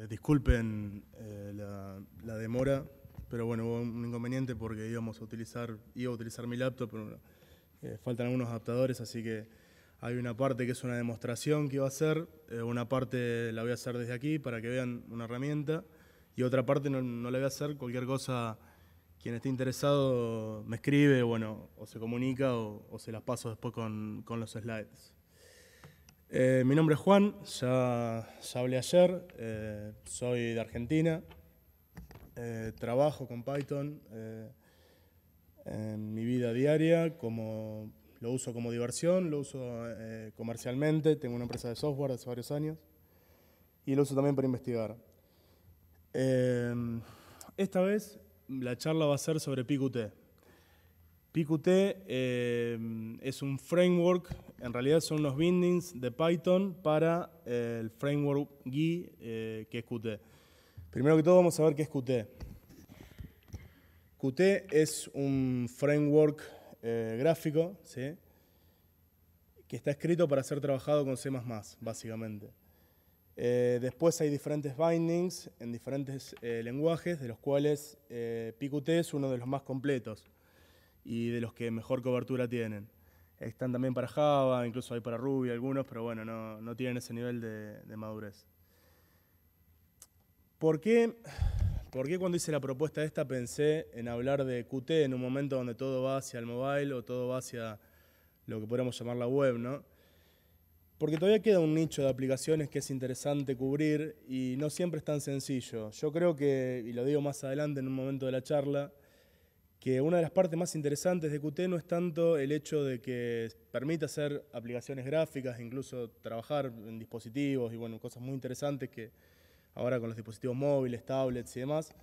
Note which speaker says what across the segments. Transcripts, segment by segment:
Speaker 1: Eh, disculpen eh, la, demora, pero bueno, hubo un inconveniente porque íbamos a utilizar, iba a utilizar mi laptop, pero eh, faltan algunos adaptadores, así que hay una parte que es una demostración que iba a hacer, una parte la voy a hacer desde aquí para que vean una herramienta, y otra parte no, la voy a hacer, cualquier cosa, quien esté interesado me escribe, bueno, o se comunica o, se las paso después con, con los slides. Eh, mi nombre es Juan, ya, hablé ayer, eh, soy de Argentina, eh, trabajo con Python en mi vida diaria, como, lo uso como diversión, lo uso comercialmente, tengo una empresa de software hace varios años y lo uso también para investigar. esta vez la charla va a ser sobre PQT. PQT em, es un framework, en realidad son unos bindings de Python para eh, el framework GUI eh, que es Qt. Primero que todo vamos a ver qué es Qt. Qt es un framework eh, gráfico que está escrito para ser trabajado con C++, básicamente. después hay diferentes bindings en diferentes lenguajes, de los cuales PQT es uno de los más completos y de los que mejor cobertura tienen. Están también para Java, incluso hay para Ruby algunos, pero bueno, no, tienen ese nivel de, madurez. ¿Por qué, ¿Por qué cuando hice la propuesta esta pensé en hablar de Qt en un momento donde todo va hacia el mobile o todo va hacia lo que podríamos llamar la web, ¿no? Porque todavía queda un nicho de aplicaciones que es interesante cubrir y no siempre es tan sencillo. Yo creo que, y lo digo más adelante en un momento de la charla, que una de las partes más interesantes de Qt no es tanto el hecho de que permite hacer aplicaciones gráficas, incluso trabajar en dispositivos y bueno, cosas muy interesantes que ahora con los dispositivos móviles, tablets y demás,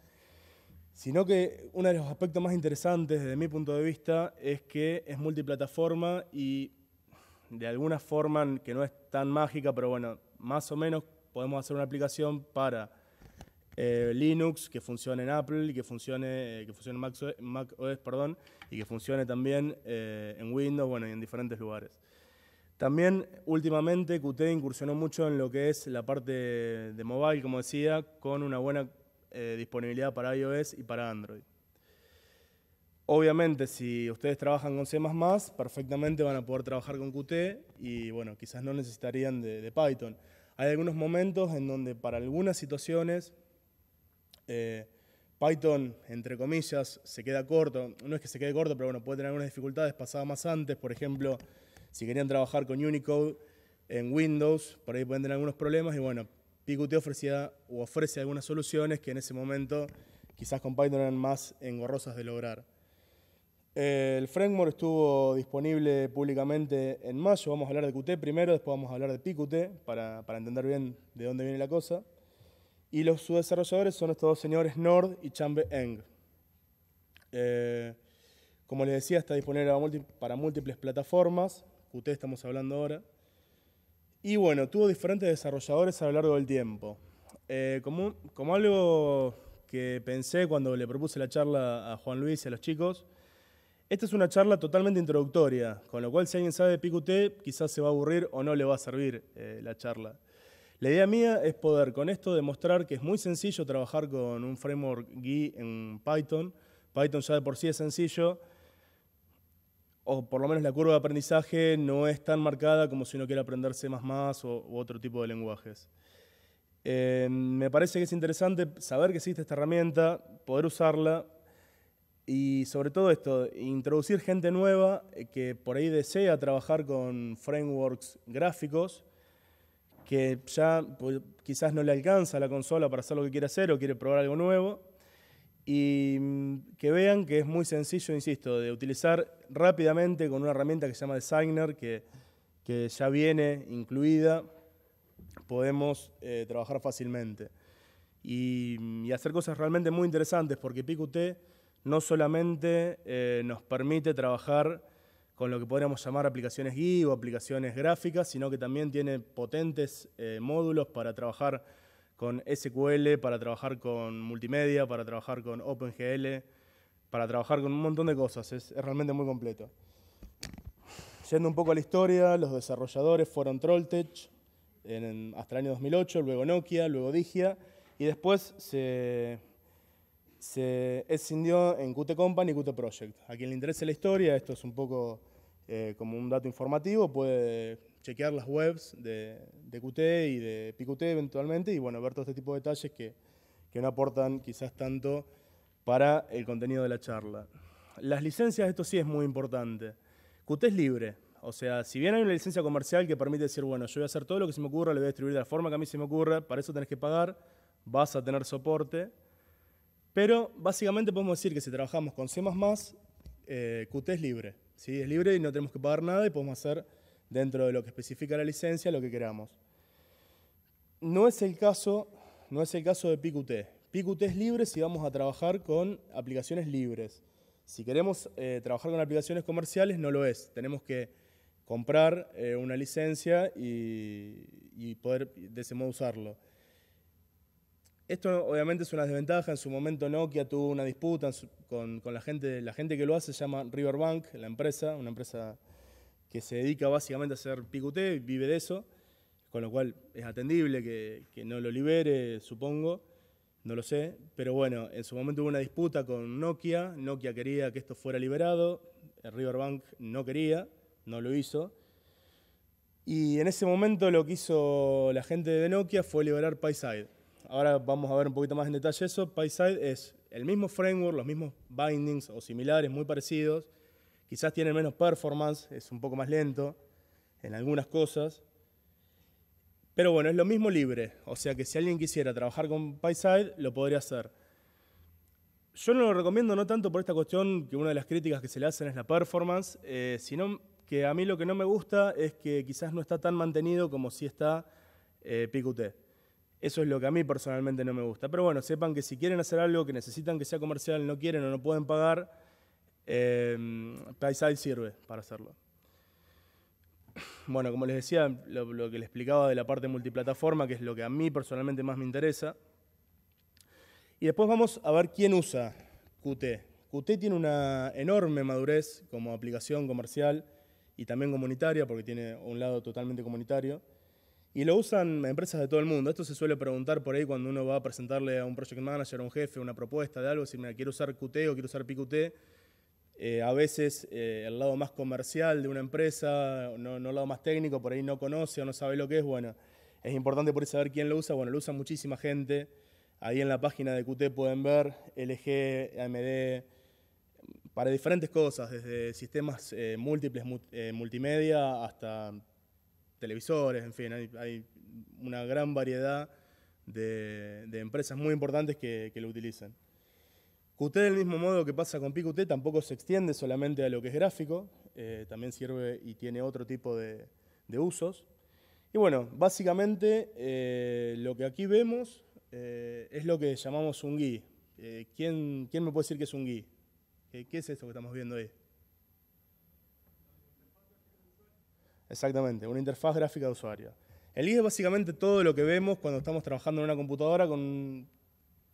Speaker 1: sino que uno de los aspectos más interesantes desde mi punto de vista es que es multiplataforma y de alguna forma que no es tan mágica, pero bueno, más o menos podemos hacer una aplicación para eh, Linux, que funcione en Apple, que funcione, eh, que funcione en Mac, OS, e, e perdón, y que funcione también eh, en Windows, bueno, y en diferentes lugares. También últimamente Qt incursionó mucho en lo que es la parte de mobile, como decía, con una buena disponibilidad para iOS y para Android. Obviamente, si ustedes trabajan con C++, perfectamente van a poder trabajar con Qt y, bueno, quizás no necesitarían de Python. Hay algunos momentos en donde para algunas situaciones eh, Python, entre comillas, se queda corto. No es que se quede corto, pero bueno, puede tener algunas dificultades. Pasaba más antes, por ejemplo, si querían trabajar con Unicode en Windows, por ahí pueden tener algunos problemas. Y bueno, PQT ofrecía o ofrece algunas soluciones que en ese momento quizás con Python eran más engorrosas de lograr. Eh, el framework estuvo disponible públicamente en mayo. Vamos a hablar de Qt primero, después vamos a hablar de PQT para, para entender bien de dónde viene la cosa. Y los, subdesarrolladores desarrolladores son estos dos señores, Nord y Chambe Eng. Eh, como les decía, está disponible para múltiples plataformas. QT estamos hablando ahora. Y bueno, tuvo diferentes desarrolladores a lo largo del tiempo. Eh, como, algo que pensé cuando le propuse la charla a Juan Luis y a los chicos, esta es una charla totalmente introductoria, con lo cual si alguien sabe de PQT, quizás se va a aburrir o no le va a servir eh, la charla. La idea mía es poder con esto demostrar que es muy sencillo trabajar con un framework GUI en Python. Python ya de por sí es sencillo, o por lo menos la curva de aprendizaje no es tan marcada como si uno quiere aprender C++ o, otro tipo de lenguajes. Eh, me parece que es interesante saber que existe esta herramienta, poder usarla y sobre todo esto, introducir gente nueva eh, que por ahí desea trabajar con frameworks gráficos, que ya pues, quizás no le alcanza la consola para hacer lo que quiere hacer o quiere probar algo nuevo. Y mm, que vean que es muy sencillo, insisto, de utilizar rápidamente con una herramienta que se llama Designer, que, ya viene incluida, podemos eh, trabajar fácilmente. Mm, y, hacer cosas realmente muy interesantes, porque PQT no solamente eh, nos permite trabajar con lo que podríamos llamar aplicaciones GUI o aplicaciones gráficas, sino que también tiene potentes eh, módulos para trabajar con SQL, para trabajar con multimedia, para trabajar con OpenGL, para trabajar con un montón de cosas. Es, realmente muy completo. Yendo un poco a la historia, los desarrolladores fueron Trolltech hasta el año 2008, luego Nokia, luego Digia, y después se este, es escindió en Qt Company y Qt Project. A quien le interese la historia, esto es un poco eh, como un dato informativo, puede chequear las webs de, Qt y de PQT eventualmente y bueno, ver todo este tipo de detalles que, que no aportan quizás tanto para el contenido de la charla. Las licencias, esto sí es muy importante. Qt es libre, o sea, si bien hay una licencia comercial que permite decir, bueno, yo voy a hacer todo lo que se me ocurra, le voy a distribuir de la forma que a mí se me ocurra, para eso tenés que pagar, vas a tener soporte, pero básicamente podemos decir que si trabajamos con C++, eh, Qt es libre. ¿sí? Es libre y no tenemos que pagar nada y podemos hacer dentro de lo que especifica la licencia lo que queramos. No es el caso, no es el caso de PQT. PQT es libre si vamos a trabajar con aplicaciones libres. Si queremos eh, trabajar con aplicaciones comerciales, no lo es. Tenemos que comprar eh, una licencia y, poder de ese modo usarlo. Esto obviamente es una desventaja, en su momento Nokia tuvo una disputa con, la gente, la gente que lo hace se llama Riverbank, la empresa, una empresa que se dedica básicamente a hacer y vive de eso, con lo cual es atendible que, no lo libere, supongo, no lo sé, pero bueno, en su momento hubo una disputa con Nokia, Nokia quería que esto fuera liberado, Riverbank no quería, no lo hizo, y en ese momento lo que hizo la gente de Nokia fue liberar PySide ahora vamos a ver un poquito más en detalle eso. PySide es el mismo framework, los mismos bindings o similares, muy parecidos. Quizás tiene menos performance, es un poco más lento en algunas cosas. Pero bueno, es lo mismo libre. O sea que si alguien quisiera trabajar con PySide, lo podría hacer. Yo no lo recomiendo no tanto por esta cuestión, que una de las críticas que se le hacen es la performance, eh, sino que a mí lo que no me gusta es que quizás no está tan mantenido como si está eh, PQT. Eso es lo que a mí personalmente no me gusta. Pero bueno, sepan que si quieren hacer algo que necesitan que sea comercial, no quieren o no pueden pagar, eh, sirve para hacerlo. Bueno, como les decía, lo, lo, que les explicaba de la parte multiplataforma, que es lo que a mí personalmente más me interesa. Y después vamos a ver quién usa QT. QT tiene una enorme madurez como aplicación comercial y también comunitaria, porque tiene un lado totalmente comunitario. Y lo usan empresas de todo el mundo. Esto se suele preguntar por ahí cuando uno va a presentarle a un project manager, a un jefe, una propuesta de algo, decirme, quiero usar QT o quiero usar PQT. Eh, a veces eh, el lado más comercial de una empresa, no, el lado más técnico, por ahí no conoce o no sabe lo que es. Bueno, es importante por ahí saber quién lo usa. Bueno, lo usa muchísima gente. Ahí en la página de QT pueden ver LG, AMD, para diferentes cosas, desde sistemas eh, múltiples, multimedia, hasta televisores, en fin, hay, una gran variedad de, empresas muy importantes que, lo utilizan. QT, del mismo modo que pasa con PQT, tampoco se extiende solamente a lo que es gráfico, eh, también sirve y tiene otro tipo de, usos. Y bueno, básicamente eh, lo que aquí vemos eh, es lo que llamamos un GUI. ¿quién, ¿quién, me puede decir qué es un GUI? ¿Qué es esto que estamos viendo ahí? Exactamente, una interfaz gráfica de usuario. El IDE es básicamente todo lo que vemos cuando estamos trabajando en una computadora con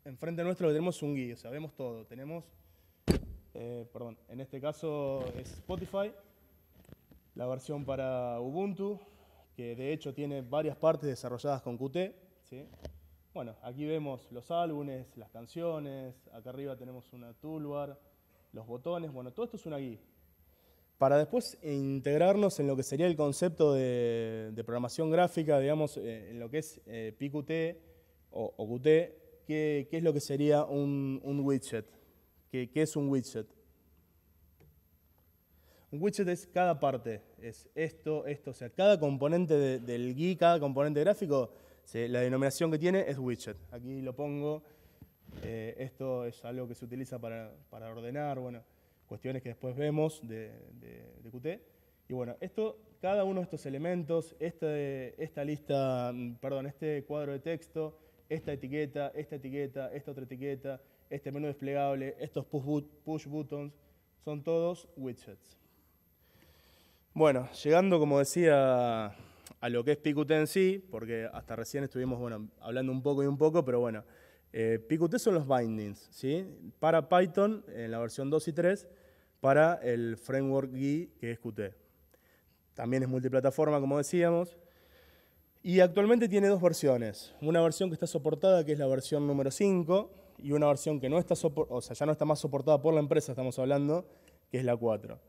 Speaker 1: enfrente nuestro tenemos un guía, o sea, vemos todo. Tenemos, eh, perdón, en este caso es Spotify, la versión para Ubuntu, que de hecho tiene varias partes desarrolladas con Qt. Bueno, aquí vemos los álbumes, las canciones, acá arriba tenemos una toolbar, los botones, bueno, todo esto es una guía para después integrarnos en lo que sería el concepto de, programación gráfica, digamos, eh, en lo que es eh, PQT o, QT, ¿qué, es lo que sería un, widget? ¿Qué, es un widget? Un widget es cada parte, es esto, esto, o sea, cada componente del GUI, cada componente gráfico, la denominación que tiene es widget. Aquí lo pongo, eh, esto es algo que se utiliza para, para ordenar, bueno cuestiones que después vemos de, de, Qt. Y bueno, esto, cada uno de estos elementos, este, esta lista, perdón, este cuadro de texto, esta etiqueta, esta etiqueta, esta otra etiqueta, este menú desplegable, estos push buttons, son todos widgets. Bueno, llegando, como decía, a lo que es PQT en sí, porque hasta recién estuvimos bueno, hablando un poco y un poco, pero bueno, eh, PQT son los bindings, ¿sí? Para Python, en la versión 2 y 3, para el framework GUI, que es Qt. También es multiplataforma, como decíamos. Y actualmente tiene dos versiones. Una versión que está soportada, que es la versión número 5, y una versión que no ya no está más soportada por la empresa, estamos hablando, que es la 4.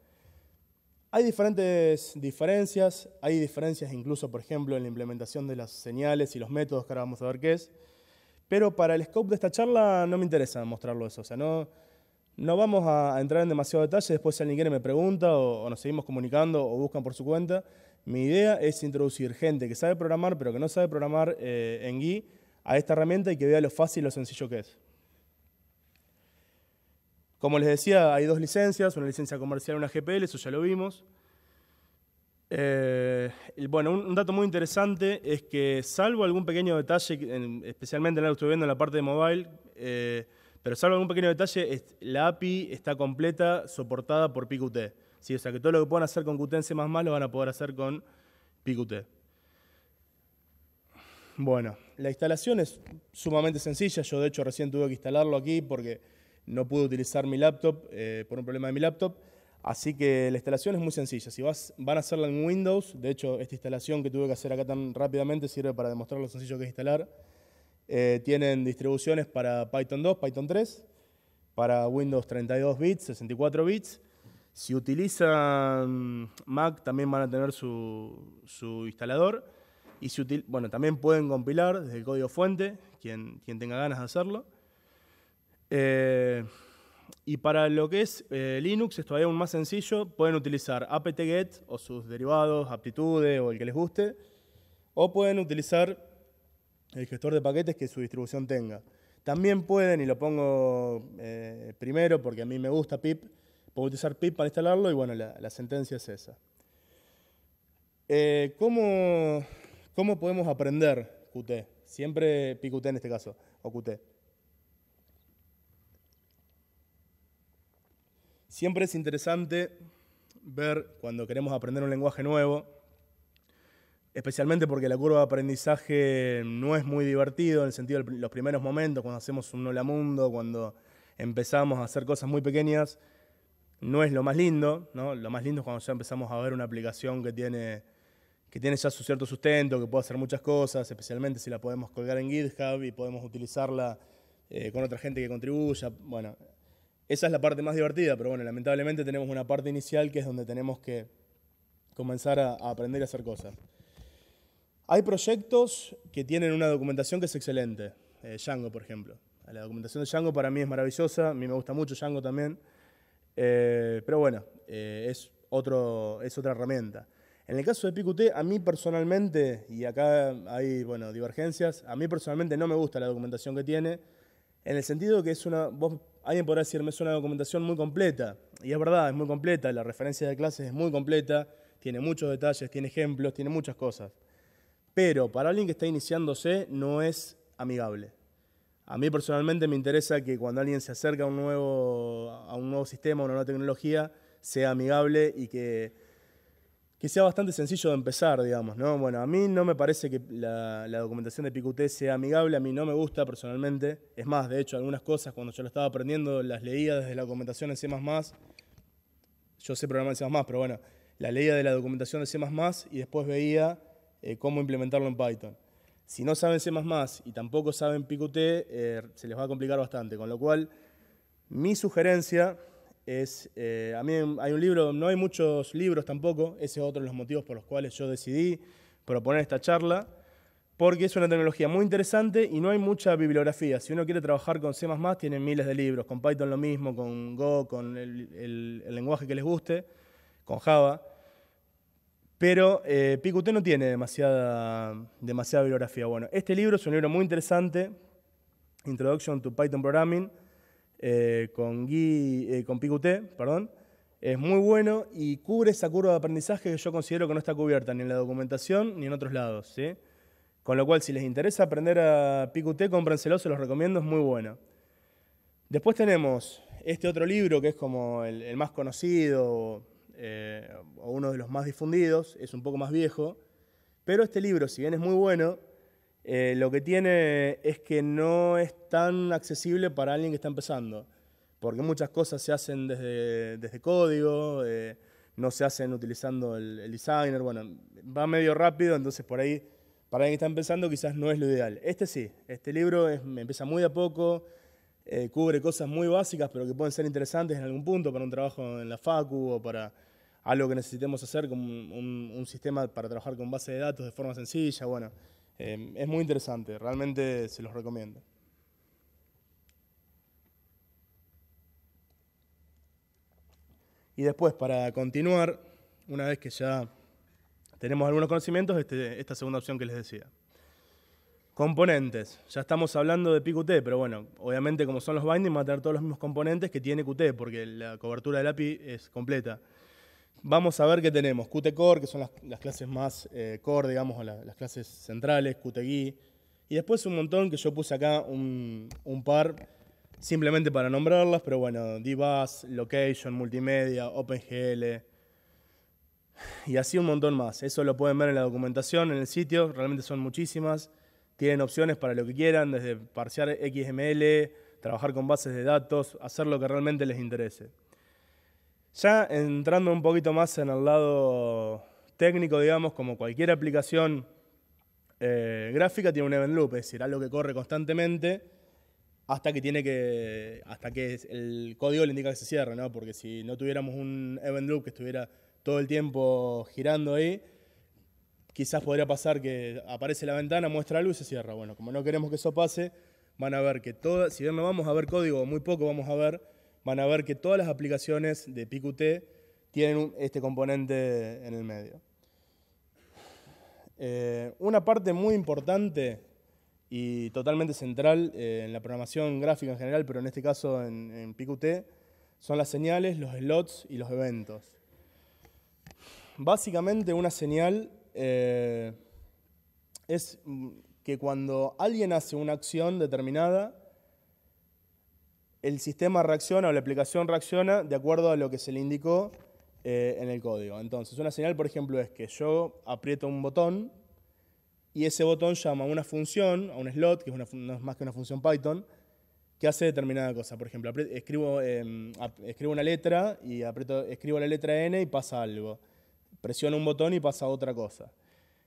Speaker 1: Hay diferentes diferencias, hay diferencias incluso, por ejemplo, en la implementación de las señales y los métodos, que ahora vamos a ver qué es. Pero para el scope de esta charla no me interesa mostrarlo eso. O sea, no, no vamos a, entrar en demasiado detalle. Después, si alguien quiere, me pregunta o, nos seguimos comunicando o buscan por su cuenta. Mi idea es introducir gente que sabe programar, pero que no sabe programar eh, en GUI, a esta herramienta y que vea lo fácil y lo sencillo que es. Como les decía, hay dos licencias, una licencia comercial y una GPL, eso ya lo vimos. Eh, bueno, un, dato muy interesante es que, salvo algún pequeño detalle, especialmente en lo que estoy viendo en la parte de mobile, eh, pero salvo algún pequeño detalle, la API está completa, soportada por PQT. O sea que todo lo que puedan hacer con Qt más lo van a poder hacer con PQT. Bueno, la instalación es sumamente sencilla. Yo, de hecho, recién tuve que instalarlo aquí porque no pude utilizar mi laptop eh, por un problema de mi laptop. Así que la instalación es muy sencilla. Si vas, van a hacerla en Windows, de hecho, esta instalación que tuve que hacer acá tan rápidamente sirve para demostrar lo sencillo que es instalar. Eh, tienen distribuciones para Python 2, Python 3, para Windows 32 bits, 64 bits. Si utilizan Mac, también van a tener su, instalador. Y bueno, también pueden compilar desde el código fuente, quien, tenga ganas de hacerlo. Eh, y para lo que es eh, Linux es todavía aún más sencillo. Pueden utilizar apt-get o sus derivados, aptitude o el que les guste. O pueden utilizar el gestor de paquetes que su distribución tenga. También pueden, y lo pongo eh, primero porque a mí me gusta pip, puedo utilizar pip para instalarlo y bueno, la, sentencia es esa. Eh, ¿cómo, ¿Cómo podemos aprender Qt? Siempre PQT en este caso, o Qt. Siempre es interesante ver cuando queremos aprender un lenguaje nuevo, especialmente porque la curva de aprendizaje no es muy divertido en el sentido de los primeros momentos, cuando hacemos un hola mundo, cuando empezamos a hacer cosas muy pequeñas, no es lo más lindo, ¿no? Lo más lindo es cuando ya empezamos a ver una aplicación que tiene, que tiene ya su cierto sustento, que puede hacer muchas cosas, especialmente si la podemos colgar en GitHub y podemos utilizarla eh, con otra gente que contribuya. Bueno, esa es la parte más divertida, pero bueno, lamentablemente tenemos una parte inicial que es donde tenemos que comenzar a, aprender a hacer cosas. Hay proyectos que tienen una documentación que es excelente. Eh, Django, por ejemplo. La documentación de Django para mí es maravillosa, a mí me gusta mucho Django también. Eh, pero bueno, eh, es, otro, es otra herramienta. En el caso de PQT, a mí personalmente, y acá hay bueno, divergencias, a mí personalmente no me gusta la documentación que tiene, en el sentido que es una, Alguien podrá decirme, es una documentación muy completa. Y es verdad, es muy completa. La referencia de clases es muy completa. Tiene muchos detalles, tiene ejemplos, tiene muchas cosas. Pero para alguien que está iniciándose no es amigable. A mí personalmente me interesa que cuando alguien se acerca a un nuevo, a un nuevo sistema, a una nueva tecnología, sea amigable y que que sea bastante sencillo de empezar, digamos, ¿no? Bueno, a mí no me parece que la, documentación de PQT sea amigable, a mí no me gusta personalmente. Es más, de hecho, algunas cosas cuando yo lo estaba aprendiendo las leía desde la documentación en C++. Yo sé programar en C++, pero bueno, la leía de la documentación de C++ y después veía eh, cómo implementarlo en Python. Si no saben C++ y tampoco saben PQT, eh, se les va a complicar bastante, con lo cual mi sugerencia es, eh, a mí hay un libro, no hay muchos libros tampoco, ese es otro de los motivos por los cuales yo decidí proponer esta charla, porque es una tecnología muy interesante y no hay mucha bibliografía. Si uno quiere trabajar con C++, tienen miles de libros, con Python lo mismo, con Go, con el, lenguaje que les guste, con Java. Pero eh, PQT no tiene demasiada, demasiada bibliografía. Bueno, este libro es un libro muy interesante, Introduction to Python Programming, eh, con, PQT, eh, con perdón, es muy bueno y cubre esa curva de aprendizaje que yo considero que no está cubierta ni en la documentación ni en otros lados. Con lo cual, si les interesa aprender a PQT, cómprenselo, se los recomiendo, es muy bueno. Después tenemos este otro libro que es como el, más conocido eh, o uno de los más difundidos, es un poco más viejo, pero este libro, si bien es muy bueno, eh, lo que tiene es que no es tan accesible para alguien que está empezando, porque muchas cosas se hacen desde, desde código, eh, no se hacen utilizando el, designer, bueno, va medio rápido, entonces por ahí, para alguien que está empezando quizás no es lo ideal. Este sí, este libro es, empieza muy a poco, eh, cubre cosas muy básicas, pero que pueden ser interesantes en algún punto para un trabajo en la facu o para algo que necesitemos hacer, como un, un sistema para trabajar con base de datos de forma sencilla, bueno. Em, es muy interesante, realmente se los recomiendo. Y después, para continuar, una vez que ya tenemos algunos conocimientos, este, esta segunda opción que les decía. Componentes. Ya estamos hablando de PQT, pero bueno, obviamente como son los bindings, van a tener todos los mismos componentes que tiene Qt, porque la cobertura de la API es completa vamos a ver qué tenemos. Qt Core, que son las, clases más eh, core, digamos, las, clases centrales, Qt Y después un montón que yo puse acá un, par, simplemente para nombrarlas, pero bueno, Divas, Location, Multimedia, OpenGL. Y así un montón más. Eso lo pueden ver en la documentación, en el sitio, realmente son muchísimas. Tienen opciones para lo que quieran, desde parsear XML, trabajar con bases de datos, hacer lo que realmente les interese. Ya entrando un poquito más en el lado técnico, digamos, como cualquier aplicación eh, gráfica tiene un event loop, es decir, algo que corre constantemente hasta que tiene que hasta que el código le indica que se cierre, ¿no? Porque si no tuviéramos un event loop que estuviera todo el tiempo girando ahí, quizás podría pasar que aparece la ventana, muestra luz y se cierra. Bueno, como no queremos que eso pase, van a ver que toda. si bien no vamos a ver código, muy poco vamos a ver, van a ver que todas las aplicaciones de PQT tienen este componente en el medio. Eh, una parte muy importante y totalmente central eh, en la programación gráfica en general, pero en este caso en, PQT, son las señales, los slots y los eventos. Básicamente una señal eh, es que cuando alguien hace una acción determinada, el sistema reacciona o la aplicación reacciona de acuerdo a lo que se le indicó eh, en el código. Entonces, una señal, por ejemplo, es que yo aprieto un botón y ese botón llama a una función, a un slot, que es no es más que una función Python, que hace determinada cosa. Por ejemplo, escribo, em, escribo una letra y aprieto, escribo la letra N y pasa algo. Presiono un botón y pasa otra cosa.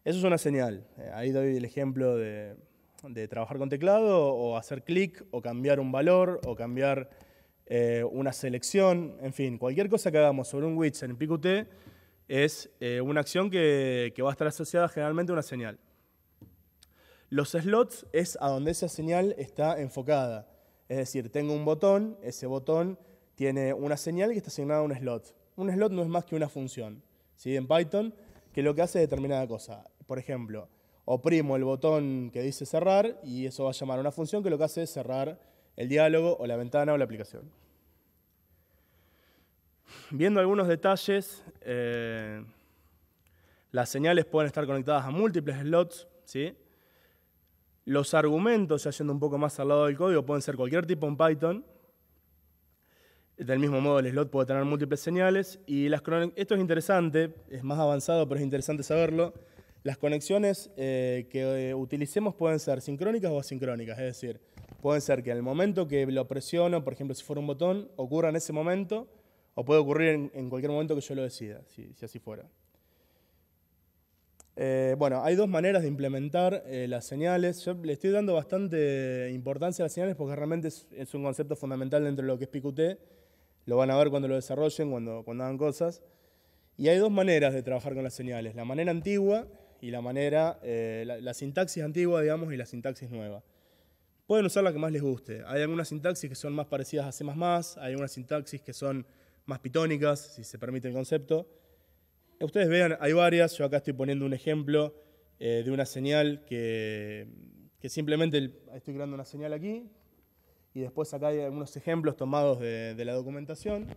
Speaker 1: Eso es una señal. Eh, ahí doy el ejemplo de, de trabajar con teclado o hacer clic o cambiar un valor o cambiar eh, una selección, en fin, cualquier cosa que hagamos sobre un widget en PQT es eh, una acción que, que, va a estar asociada generalmente a una señal. Los slots es a donde esa señal está enfocada. Es decir, tengo un botón, ese botón tiene una señal que está asignada a un slot. Un slot no es más que una función ¿sí? en Python que lo que hace es determinada cosa. Por ejemplo, oprimo el botón que dice cerrar y eso va a llamar a una función que lo que hace es cerrar el diálogo o la ventana o la aplicación. Viendo algunos detalles, eh, las señales pueden estar conectadas a múltiples slots, ¿sí? Los argumentos, ya yendo un poco más al lado del código, pueden ser cualquier tipo en Python. Del mismo modo, el slot puede tener múltiples señales. Y las Esto es interesante, es más avanzado, pero es interesante saberlo las conexiones eh, que eh, utilicemos pueden ser sincrónicas o asincrónicas, es decir, pueden ser que en el momento que lo presiono, por ejemplo, si fuera un botón, ocurra en ese momento o puede ocurrir en, cualquier momento que yo lo decida, si, así fuera. Eh, bueno, hay dos maneras de implementar las señales. Yo le estoy dando bastante importancia a las señales porque realmente es, un concepto fundamental dentro de lo que es PQT. Lo van a ver cuando lo desarrollen, cuando, cuando hagan cosas. Y hay dos maneras de trabajar con las señales. La manera antigua, y la manera, eh, la, sintaxis antigua, digamos, y la sintaxis nueva. Pueden usar la que más les guste. Hay algunas sintaxis que son más parecidas a C++, hay algunas sintaxis que son más pitónicas, si se permite el concepto. Ustedes vean, hay varias. Yo acá estoy poniendo un ejemplo eh, de una señal que, que simplemente estoy creando una señal aquí. Y después acá hay algunos ejemplos tomados de, de la documentación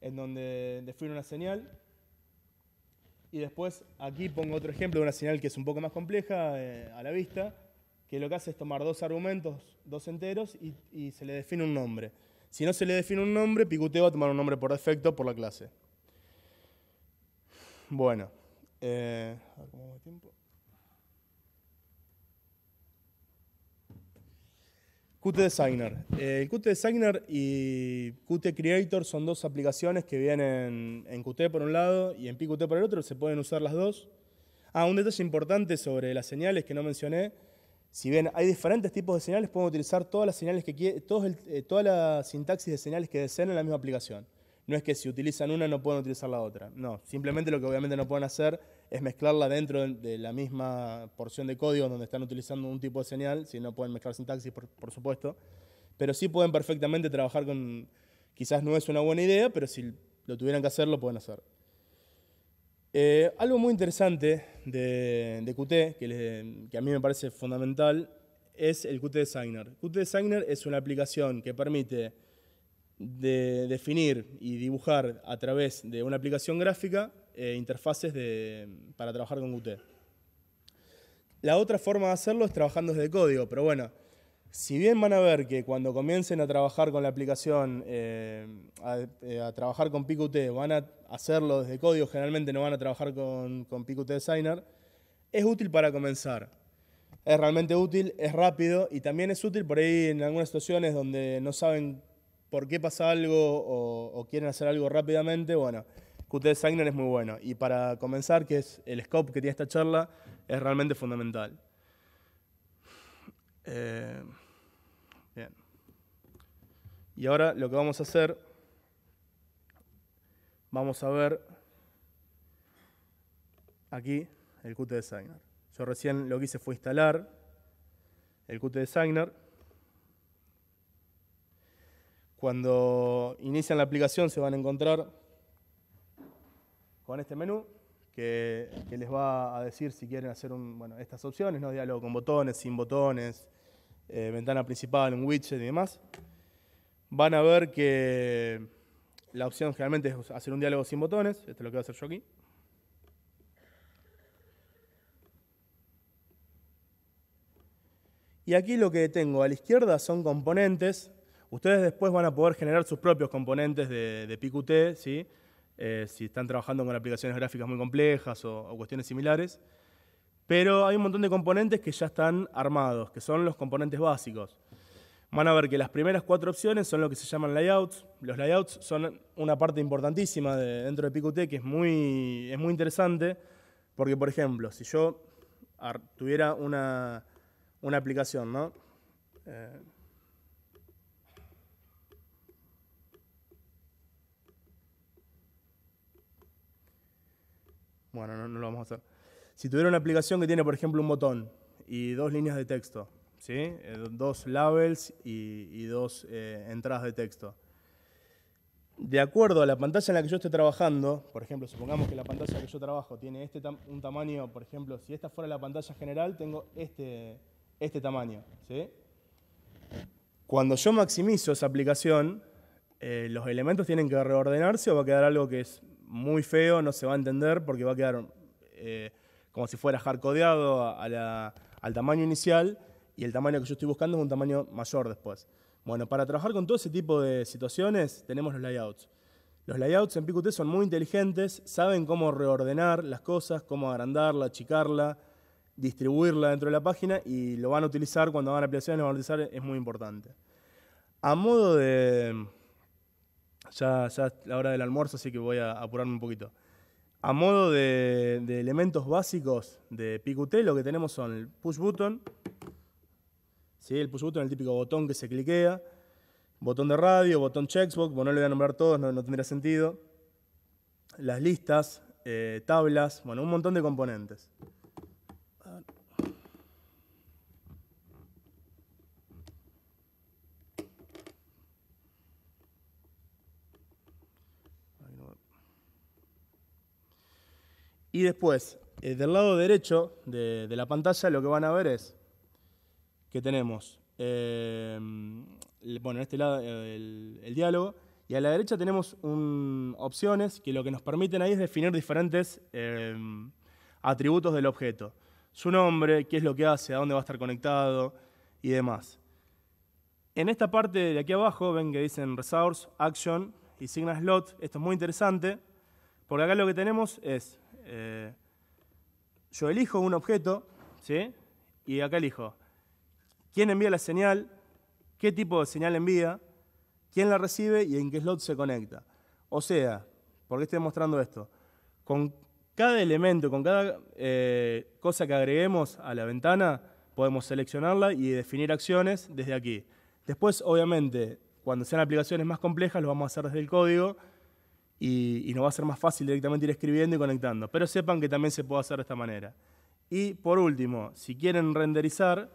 Speaker 1: en donde defino una señal y después aquí pongo otro ejemplo de una señal que es un poco más compleja eh, a la vista, que lo que hace es tomar dos argumentos, dos enteros, y, se le define un nombre. Si no se le define un nombre, Picuteo va a tomar un nombre por defecto por la clase. Bueno. Eh, tiempo? Qt Designer. Eh, el Qt Designer y Qt Creator son dos aplicaciones que vienen en Qt por un lado y en PQT por el otro, se pueden usar las dos. Ah, un detalle importante sobre las señales que no mencioné. Si bien hay diferentes tipos de señales, pueden utilizar todas las señales que todos eh, toda la sintaxis de señales que deseen en la misma aplicación. No es que si utilizan una no puedan utilizar la otra. No, simplemente lo que obviamente no pueden hacer es mezclarla dentro de la misma porción de código donde están utilizando un tipo de señal, si no pueden mezclar sintaxis, por, supuesto. Pero sí pueden perfectamente trabajar con, quizás no es una buena idea, pero si lo tuvieran que hacer, lo pueden hacer. Eh, algo muy interesante de, de Qt, que, que, a mí me parece fundamental, es el Qt Designer. Qt Designer es una aplicación que permite de definir y dibujar a través de una aplicación gráfica eh, interfaces para trabajar con Qt. La otra forma de hacerlo es trabajando desde código, pero bueno, si bien van a ver que cuando comiencen a trabajar con la aplicación, eh, eh, a, trabajar con PQT, van a hacerlo desde código, generalmente no van a trabajar con, con PQT Designer, es útil para comenzar. Es realmente útil, es rápido y también es útil por ahí en algunas situaciones donde no saben por qué pasa algo o, quieren hacer algo rápidamente, bueno, QT Designer es muy bueno. Y para comenzar, que es el scope que tiene esta charla, es realmente fundamental. Eh, bien. Y ahora lo que vamos a hacer, vamos a ver aquí el Qt Designer. Yo recién lo que hice fue instalar el Qt Designer. Cuando inician la aplicación se van a encontrar con este menú que, les va a decir si quieren hacer estas opciones, ¿no? diálogo con botones, sin botones, eh, ventana principal, un widget y demás. Van a ver que la opción generalmente es hacer un diálogo sin botones, esto es lo que voy a hacer yo aquí. Y aquí lo que tengo a la izquierda son componentes Ustedes después van a poder generar sus propios componentes de, PQT, ¿sí? Eh, si están trabajando con aplicaciones gráficas muy complejas o, cuestiones similares. Pero hay un montón de componentes que ya están armados, que son los componentes básicos. Van a ver que las primeras cuatro opciones son lo que se llaman layouts. Los layouts son una parte importantísima dentro de PQT que es muy, es muy interesante, porque por ejemplo, si yo tuviera una, aplicación, ¿no? Eh, Bueno, no, lo vamos a hacer. Si tuviera una aplicación que tiene, por ejemplo, un botón y dos líneas de texto, ¿sí? Eh, dos labels y, dos eh, entradas de texto. De acuerdo a la pantalla en la que yo esté trabajando, por ejemplo, supongamos que la pantalla que yo trabajo tiene este un tamaño, por ejemplo, si esta fuera la pantalla general, tengo este, este tamaño. ¿sí? Cuando yo maximizo esa aplicación, eh, los elementos tienen que reordenarse o va a quedar algo que es muy feo, no se va a entender porque va a quedar eh, como si fuera hardcodeado al tamaño inicial y el tamaño que yo estoy buscando es un tamaño mayor después. Bueno, para trabajar con todo ese tipo de situaciones tenemos los layouts. Los layouts en PQT son muy inteligentes, saben cómo reordenar las cosas, cómo agrandarla, achicarla, distribuirla dentro de la página y lo van a utilizar cuando hagan aplicaciones, lo van a utilizar, es muy importante. A modo de, ya, es la hora del almuerzo, así que voy a apurarme un poquito. A modo de, elementos básicos de PQT, lo que tenemos son el push button, ¿sí? el push button, el típico botón que se cliquea, botón de radio, botón checkbox, bueno, no le voy a nombrar todos, no, tendría sentido, las listas, eh, tablas, bueno, un montón de componentes. Y después, eh, del lado derecho de, la pantalla, lo que van a ver es que tenemos, eh, bueno, en este lado eh, el, diálogo, y a la derecha tenemos opciones que lo que nos permiten ahí es definir diferentes atributos del objeto. Su nombre, qué es lo que hace, a dónde va a estar conectado y demás. En esta parte de aquí abajo ven que dicen Resource, Action y Signa Slot. Esto es muy interesante porque acá lo que tenemos es eh, yo elijo un objeto, ¿sí? Y acá elijo quién envía la señal, qué tipo de señal envía, quién la recibe y en qué slot se conecta. O sea, ¿por qué estoy mostrando esto? Con cada elemento, con cada eh, cosa que agreguemos a la ventana, podemos seleccionarla y definir acciones desde aquí. Después, obviamente, cuando sean aplicaciones más complejas, lo vamos a hacer desde el código, y, nos va a ser más fácil directamente ir escribiendo y conectando. Pero sepan que también se puede hacer de esta manera. Y por último, si quieren renderizar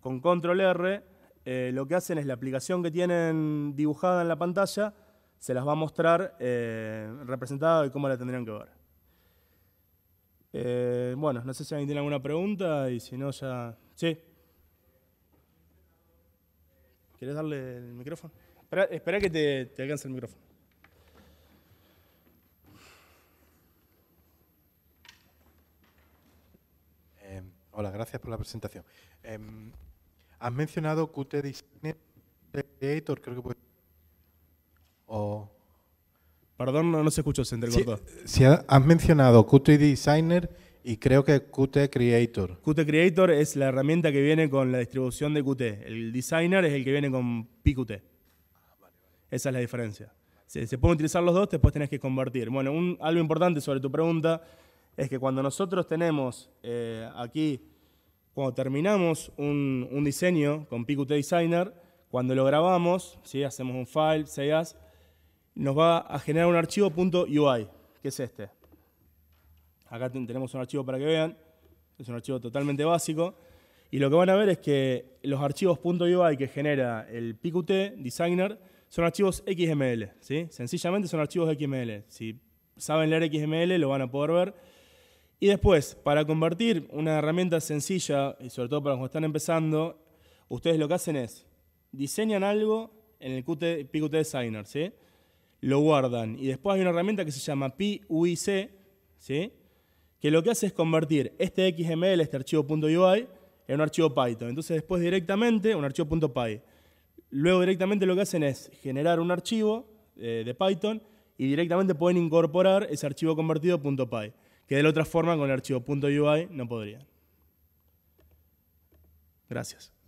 Speaker 1: con control R, eh, lo que hacen es la aplicación que tienen dibujada en la pantalla, se las va a mostrar eh, representada y cómo la tendrían que ver. Eh, bueno, no sé si alguien tiene alguna pregunta y si no ya... Sí. ¿Quieres darle el micrófono? Espera, que te, te alcance el micrófono. Hola, gracias por la presentación. Em, has mencionado Qt Designer creo que puede. O... Perdón, no, se escuchó, se entrecortó. Si, has mencionado Qt Designer y creo que Qt Creator. Qt Creator es la herramienta que viene con la distribución de Qt. El Designer es el que viene con PQT. Ah, Esa es la diferencia. Se, se pueden utilizar los dos, después tenés que convertir. Bueno, un, algo importante sobre tu pregunta es que cuando nosotros tenemos eh, aquí, cuando terminamos un, diseño con PQT Designer, cuando lo grabamos, ¿sí? hacemos un file, se nos va a generar un archivo .ui, que es este. Acá tenemos un archivo para que vean, es un archivo totalmente básico. Y lo que van a ver es que los archivos .ui que genera el PQT Designer son archivos XML, ¿sí? Sencillamente son archivos XML. Si saben leer XML lo van a poder ver. Y después, para convertir una herramienta sencilla, y sobre todo para los que están empezando, ustedes lo que hacen es, diseñan algo en el Qt, PQT Designer, Lo guardan. Y después hay una herramienta que se llama PUIC, Que lo que hace es convertir este XML, este archivo en un archivo Python. Entonces después directamente, un archivo .py. Luego directamente lo que hacen es generar un archivo eh, de Python y directamente pueden incorporar ese archivo convertido .py que de la otra forma con el archivo .ui no podría. Gracias.